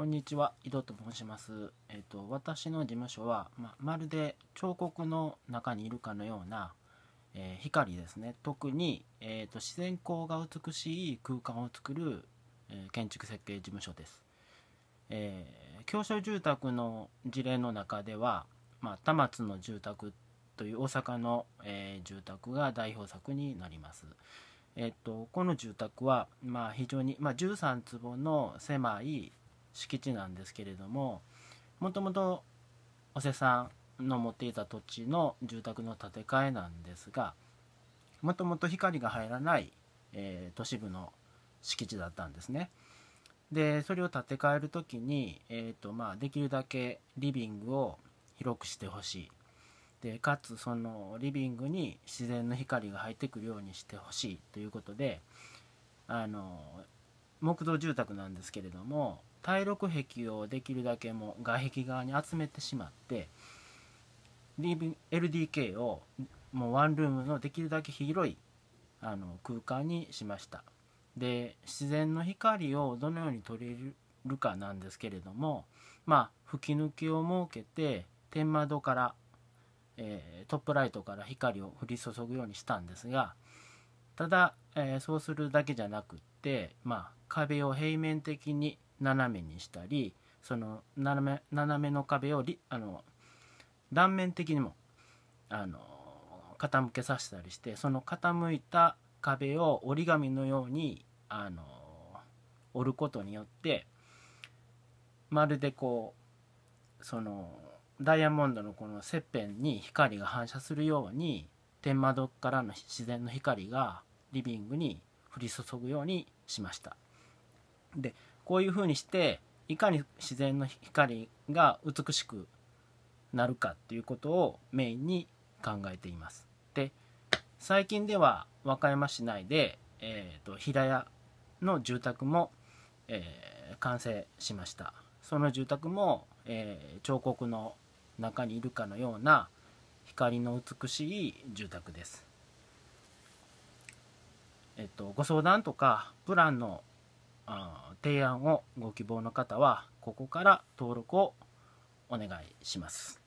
こんにちは、井戸と申します。えっ、ー、と、私の事務所は、ままるで彫刻の中にいるかのような、えー、光ですね。特に、えっ、ー、と、自然光が美しい空間を作る、え建築設計事務所です。え教書住宅の事例の中では、まあ、田松の住宅という大阪の、え住宅が代表作になります。えっと、この住宅は、まあ、非常に、まあ、13坪の狭い敷地なんですけれどももともと尾瀬さんの持っていた土地の住宅の建て替えなんですがもともと光が入らない、えー、都市部の敷地だったんですね。でそれを建て替える時に、えーとまあ、できるだけリビングを広くしてほしいでかつそのリビングに自然の光が入ってくるようにしてほしいということであの木造住宅なんですけれども耐力壁をできるだけも外壁側に集めてしまって LDK をもうワンルームのできるだけ広いあの空間にしましたで自然の光をどのように取れるかなんですけれどもまあ吹き抜けを設けて天窓から、えー、トップライトから光を降り注ぐようにしたんですがただ、えー、そうするだけじゃなくってまあ壁を平面的に斜めにしたりその斜め斜めの壁をあの断面的にもあの傾けさせたりしてその傾いた壁を折り紙のようにあの折ることによってまるでこうそのダイヤモンドのこの切片に光が反射するように天窓からの自然の光がリビングに降り注ぐようにしました。でこういうふうにしていかに自然の光が美しくなるかっていうことをメインに考えています。で最近では和歌山市内で、えーと、平屋の住宅も、えー、完成しました。その住宅も、えー、彫刻の中にいるかのような光の美しい住宅です。えっと、ご相談とかプランのあ提案をご希望の方はここから登録をお願いします。